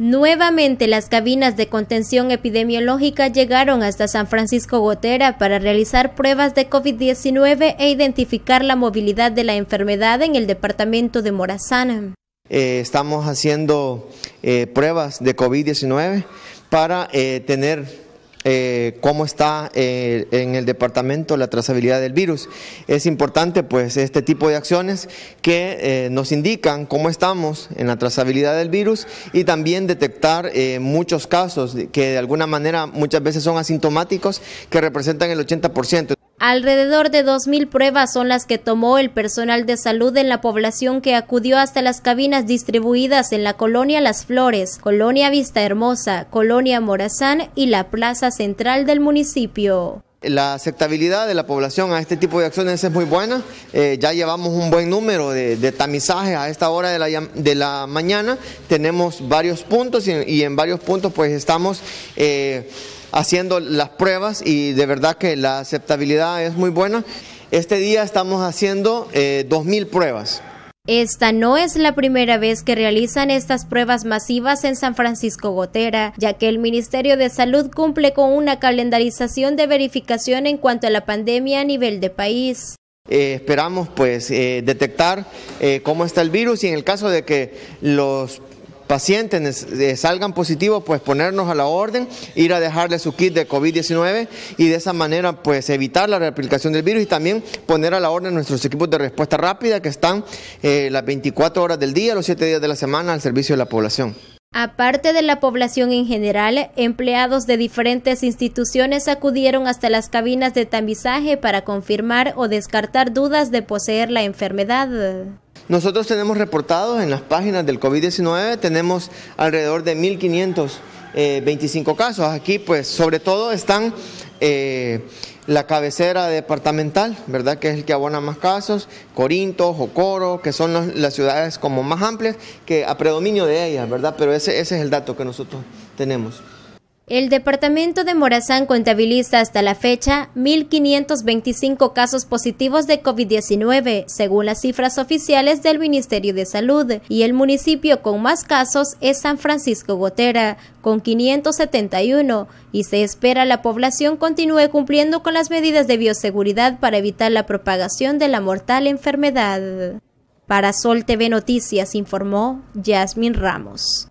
Nuevamente las cabinas de contención epidemiológica llegaron hasta San Francisco Gotera para realizar pruebas de COVID-19 e identificar la movilidad de la enfermedad en el departamento de Morazán. Eh, estamos haciendo eh, pruebas de COVID-19 para eh, tener eh, cómo está eh, en el departamento la trazabilidad del virus. Es importante pues este tipo de acciones que eh, nos indican cómo estamos en la trazabilidad del virus y también detectar muchos casos que de alguna manera muchas veces son asintomáticos que representan el 80%. Alrededor de 2.000 pruebas son las que tomó el personal de salud en la población que acudió hasta las cabinas distribuidas en la colonia Las Flores, colonia Vista Hermosa, colonia Morazán y la plaza central del municipio. La aceptabilidad de la población a este tipo de acciones es muy buena. Eh, ya llevamos un buen número de, tamizajes a esta hora de la, mañana. Tenemos varios puntos y, en varios puntos pues estamos... Eh, haciendo las pruebas y de verdad que la aceptabilidad es muy buena. Este día estamos haciendo eh, dos 2.000 pruebas. Esta no es la primera vez que realizan estas pruebas masivas en San Francisco Gotera, ya que el Ministerio de Salud cumple con una calendarización de verificación en cuanto a la pandemia a nivel de país. Eh, esperamos pues eh, detectar eh, cómo está el virus y en el caso de que los pacientes salgan positivos, pues ponernos a la orden, ir a dejarle su kit de COVID-19 y de esa manera pues evitar la replicación del virus y también poner a la orden nuestros equipos de respuesta rápida que están eh, las 24 horas del día, los 7 días de la semana al servicio de la población. Aparte de la población en general, empleados de diferentes instituciones acudieron hasta las cabinas de tamizaje para confirmar o descartar dudas de poseer la enfermedad. Nosotros tenemos reportados en las páginas del COVID-19, tenemos alrededor de 1.525 eh, casos. Aquí, pues, sobre todo están eh, la cabecera departamental, ¿verdad? Que es el que abona más casos, Corinto, Jocoro, que son las ciudades como más amplias, que a predominio de ellas, ¿verdad? Pero ese es el dato que nosotros tenemos. El departamento de Morazán contabiliza hasta la fecha 1.525 casos positivos de COVID-19, según las cifras oficiales del Ministerio de Salud, y el municipio con más casos es San Francisco Gotera, con 571, y se espera la población continúe cumpliendo con las medidas de bioseguridad para evitar la propagación de la mortal enfermedad. Para Sol TV Noticias informó Yasmin Ramos.